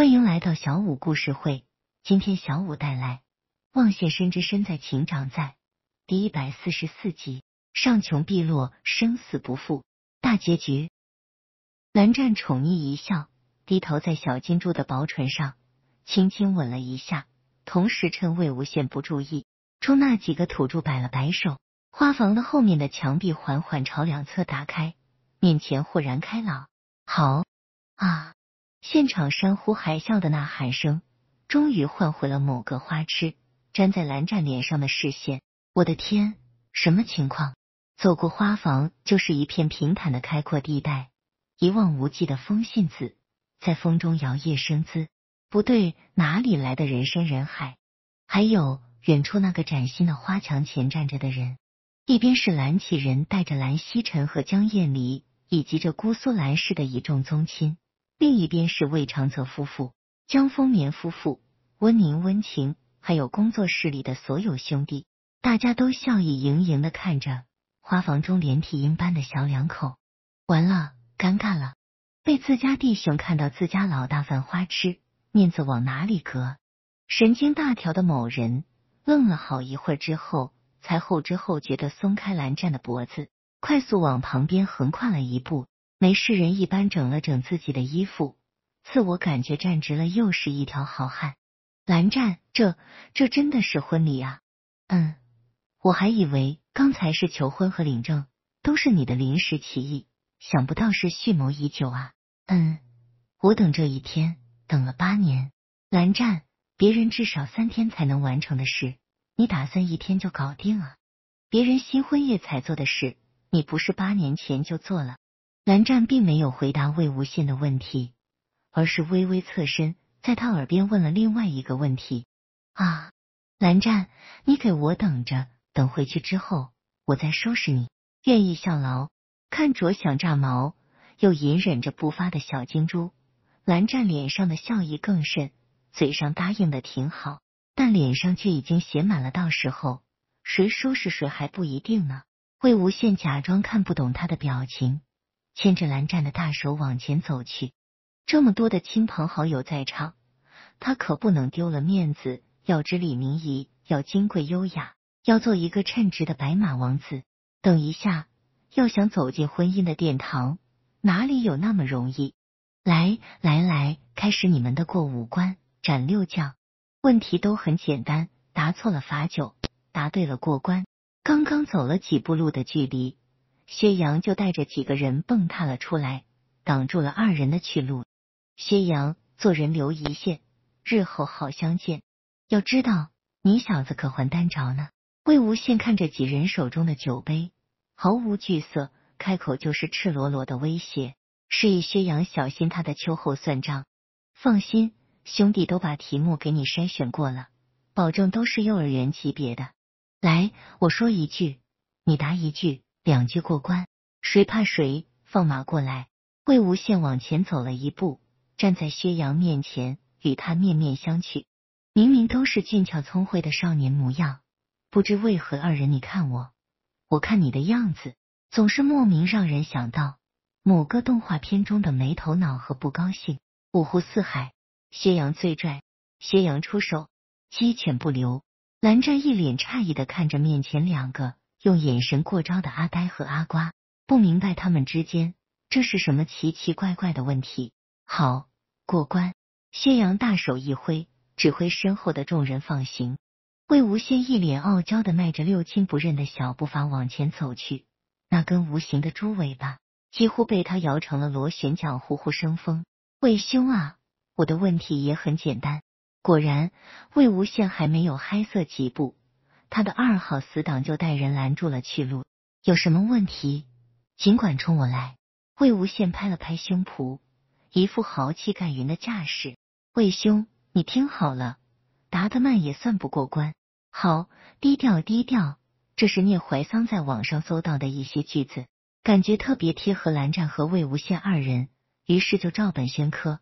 欢迎来到小五故事会。今天小五带来《望现身之身在情长在》第一百四十四集《上穷碧落生死不负》大结局。蓝湛宠溺一笑，低头在小金珠的薄唇上轻轻吻了一下，同时趁魏无羡不注意，冲那几个土著摆了摆手。花房的后面的墙壁缓缓朝两侧打开，面前豁然开朗。好啊。现场山呼海啸的呐喊声，终于换回了某个花痴粘在蓝湛脸上的视线。我的天，什么情况？走过花房就是一片平坦的开阔地带，一望无际的风信子在风中摇曳生姿。不对，哪里来的人山人海？还有远处那个崭新的花墙前站着的人，一边是蓝启人带着蓝曦臣和江晏离，以及这姑苏蓝氏的一众宗亲。另一边是魏长泽夫妇、江风眠夫妇、温宁、温情，还有工作室里的所有兄弟，大家都笑意盈盈的看着花房中连体婴般的小两口。完了，尴尬了，被自家弟兄看到自家老大犯花痴，面子往哪里搁？神经大条的某人愣了好一会儿之后，才后知后觉的松开蓝湛的脖子，快速往旁边横跨了一步。没事人一般整了整自己的衣服，自我感觉站直了，又是一条好汉。蓝湛，这这真的是婚礼啊？嗯，我还以为刚才是求婚和领证，都是你的临时起意，想不到是蓄谋已久啊。嗯，我等这一天等了八年。蓝湛，别人至少三天才能完成的事，你打算一天就搞定啊？别人新婚夜才做的事，你不是八年前就做了？蓝湛并没有回答魏无羡的问题，而是微微侧身，在他耳边问了另外一个问题啊，蓝湛，你给我等着，等回去之后，我再收拾你，愿意效劳。看着想炸毛又隐忍着不发的小金珠，蓝湛脸上的笑意更甚，嘴上答应的挺好，但脸上却已经写满了到时候谁收拾谁还不一定呢。魏无羡假装看不懂他的表情。牵着蓝湛的大手往前走去，这么多的亲朋好友在场，他可不能丢了面子。要知礼仪，要矜贵优雅，要做一个称职的白马王子。等一下，要想走进婚姻的殿堂，哪里有那么容易？来来来，开始你们的过五关斩六将，问题都很简单，答错了罚酒，答对了过关。刚刚走了几步路的距离。薛洋就带着几个人蹦踏了出来，挡住了二人的去路。薛洋，做人留一线，日后好相见。要知道，你小子可还单着呢？魏无羡看着几人手中的酒杯，毫无惧色，开口就是赤裸裸的威胁，示意薛洋小心他的秋后算账。放心，兄弟都把题目给你筛选过了，保证都是幼儿园级别的。来，我说一句，你答一句。两句过关，谁怕谁？放马过来！魏无羡往前走了一步，站在薛洋面前，与他面面相觑。明明都是俊俏聪慧的少年模样，不知为何二人你看我，我看你的样子，总是莫名让人想到某个动画片中的没头脑和不高兴。五湖四海，薛洋最拽。薛洋出手，鸡犬不留。蓝湛一脸诧异的看着面前两个。用眼神过招的阿呆和阿瓜不明白他们之间这是什么奇奇怪怪的问题。好，过关！薛阳大手一挥，指挥身后的众人放行。魏无羡一脸傲娇的迈着六亲不认的小步伐往前走去，那根无形的猪尾巴几乎被他摇成了螺旋桨，呼呼生风。魏兄啊，我的问题也很简单。果然，魏无羡还没有嗨色几步。他的二号死党就带人拦住了去路。有什么问题，尽管冲我来！魏无羡拍了拍胸脯，一副豪气干云的架势。魏兄，你听好了，答德慢也算不过关。好，低调低调。这是聂怀桑在网上搜到的一些句子，感觉特别贴合蓝湛和魏无羡二人，于是就照本宣科。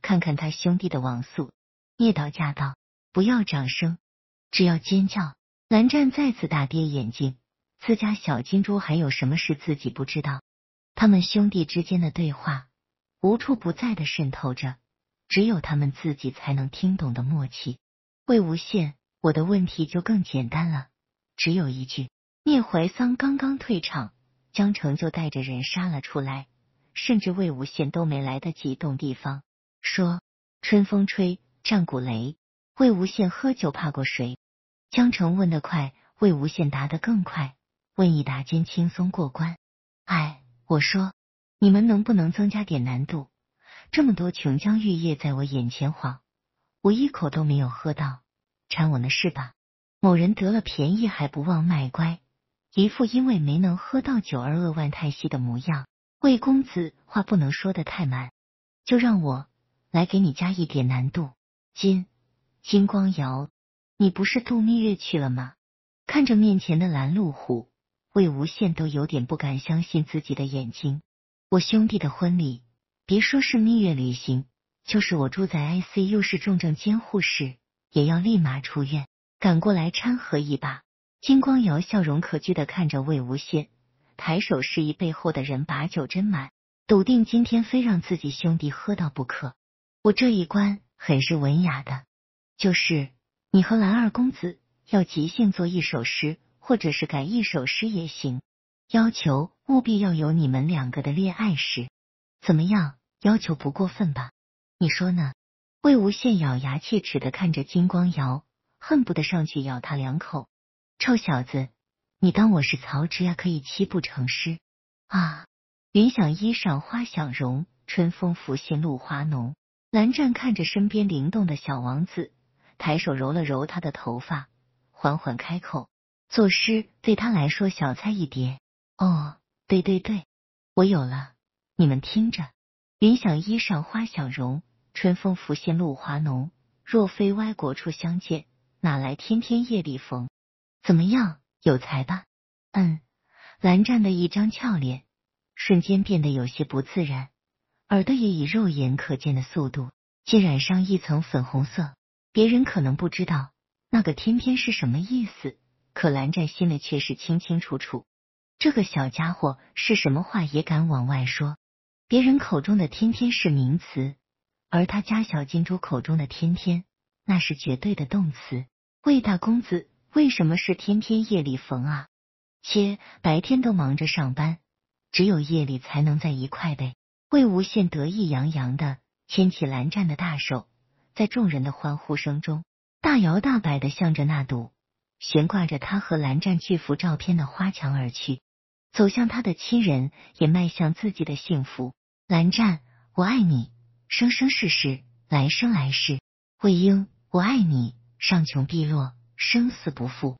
看看他兄弟的网速。聂导驾到，不要掌声，只要尖叫。蓝湛再次大跌眼镜，自家小金猪还有什么事自己不知道？他们兄弟之间的对话，无处不在的渗透着，只有他们自己才能听懂的默契。魏无羡，我的问题就更简单了，只有一句。聂怀桑刚刚退场，江澄就带着人杀了出来，甚至魏无羡都没来得及动地方。说春风吹，战鼓擂，魏无羡喝酒怕过谁？江澄问得快，魏无羡答得更快。问一答间轻松过关。哎，我说，你们能不能增加点难度？这么多琼浆玉液在我眼前晃，我一口都没有喝到，馋我呢是吧？某人得了便宜还不忘卖乖，一副因为没能喝到酒而扼腕叹息的模样。魏公子话不能说的太满，就让我来给你加一点难度。金金光瑶。你不是度蜜月去了吗？看着面前的拦路虎，魏无羡都有点不敢相信自己的眼睛。我兄弟的婚礼，别说是蜜月旅行，就是我住在 ICU 是重症监护室，也要立马出院，赶过来掺和一把。金光瑶笑容可掬的看着魏无羡，抬手示意背后的人把酒斟满，笃定今天非让自己兄弟喝到不可。我这一关很是文雅的，就是。你和蓝二公子要即兴做一首诗，或者是改一首诗也行，要求务必要有你们两个的恋爱诗，怎么样？要求不过分吧？你说呢？魏无羡咬牙切齿的看着金光瑶，恨不得上去咬他两口。臭小子，你当我是曹植呀？可以七步成诗啊？云想衣裳花想容，春风拂槛露花浓。蓝湛看着身边灵动的小王子。抬手揉了揉他的头发，缓缓开口：“作诗对他来说小菜一碟。”“哦，对对对，我有了。”“你们听着，云想衣裳花想容，春风拂槛露华浓。若非歪国处相见，哪来天天夜里逢？”怎么样，有才吧？”“嗯。”蓝湛的一张俏脸瞬间变得有些不自然，耳朵也以肉眼可见的速度，竟染上一层粉红色。别人可能不知道那个“天天”是什么意思，可蓝湛心里却是清清楚楚。这个小家伙是什么话也敢往外说。别人口中的“天天”是名词，而他家小金猪口中的“天天”那是绝对的动词。魏大公子为什么是天天夜里缝啊？切，白天都忙着上班，只有夜里才能在一块呗。魏无羡得意洋洋的牵起蓝湛的大手。在众人的欢呼声中，大摇大摆的向着那堵悬挂着他和蓝湛巨幅照片的花墙而去，走向他的亲人，也迈向自己的幸福。蓝湛，我爱你，生生世世，来生来世。魏婴，我爱你，上穷碧落，生死不复。